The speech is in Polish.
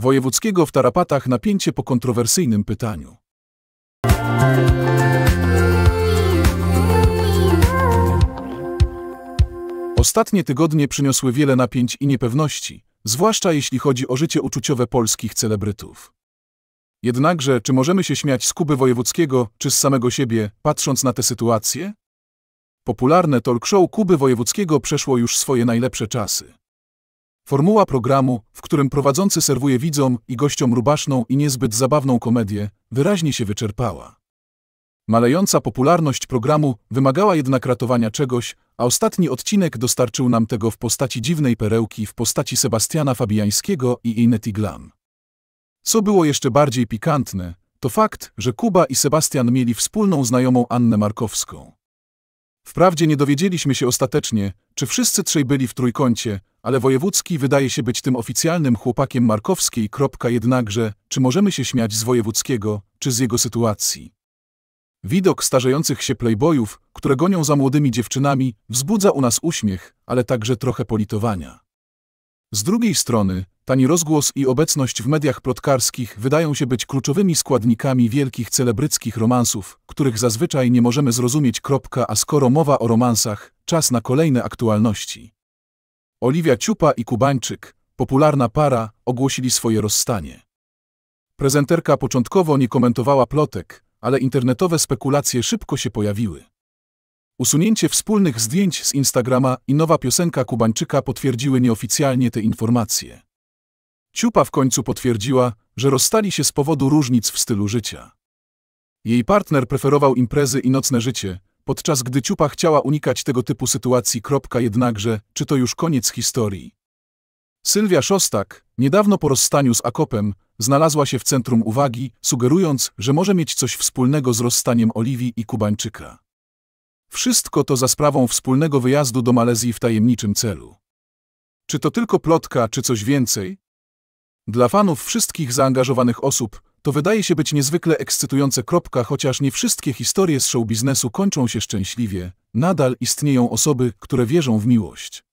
Wojewódzkiego w tarapatach napięcie po kontrowersyjnym pytaniu. Ostatnie tygodnie przyniosły wiele napięć i niepewności, zwłaszcza jeśli chodzi o życie uczuciowe polskich celebrytów. Jednakże, czy możemy się śmiać z Kuby Wojewódzkiego, czy z samego siebie, patrząc na tę sytuację? Popularne talk show Kuby Wojewódzkiego przeszło już swoje najlepsze czasy. Formuła programu, w którym prowadzący serwuje widzom i gościom rubaszną i niezbyt zabawną komedię, wyraźnie się wyczerpała. Malejąca popularność programu wymagała jednak ratowania czegoś, a ostatni odcinek dostarczył nam tego w postaci dziwnej perełki w postaci Sebastiana Fabiańskiego i Inety Glam. Co było jeszcze bardziej pikantne, to fakt, że Kuba i Sebastian mieli wspólną znajomą Annę Markowską. Wprawdzie nie dowiedzieliśmy się ostatecznie, czy wszyscy trzej byli w trójkącie, ale Wojewódzki wydaje się być tym oficjalnym chłopakiem Markowskiej. Jednakże, czy możemy się śmiać z Wojewódzkiego, czy z jego sytuacji? Widok starzejących się playboyów, które gonią za młodymi dziewczynami, wzbudza u nas uśmiech, ale także trochę politowania. Z drugiej strony, tani rozgłos i obecność w mediach plotkarskich wydają się być kluczowymi składnikami wielkich celebryckich romansów, których zazwyczaj nie możemy zrozumieć. Kropka, a skoro mowa o romansach, czas na kolejne aktualności. Oliwia Ciupa i Kubańczyk, popularna para, ogłosili swoje rozstanie. Prezenterka początkowo nie komentowała plotek, ale internetowe spekulacje szybko się pojawiły. Usunięcie wspólnych zdjęć z Instagrama i nowa piosenka Kubańczyka potwierdziły nieoficjalnie te informacje. Ciupa w końcu potwierdziła, że rozstali się z powodu różnic w stylu życia. Jej partner preferował imprezy i nocne życie, podczas gdy Ciupa chciała unikać tego typu sytuacji. Jednakże, czy to już koniec historii? Sylwia Szostak, niedawno po rozstaniu z Akopem, znalazła się w centrum uwagi, sugerując, że może mieć coś wspólnego z rozstaniem Oliwii i Kubańczyka. Wszystko to za sprawą wspólnego wyjazdu do Malezji w tajemniczym celu. Czy to tylko plotka, czy coś więcej? Dla fanów wszystkich zaangażowanych osób to wydaje się być niezwykle ekscytujące kropka, chociaż nie wszystkie historie z show biznesu kończą się szczęśliwie. Nadal istnieją osoby, które wierzą w miłość.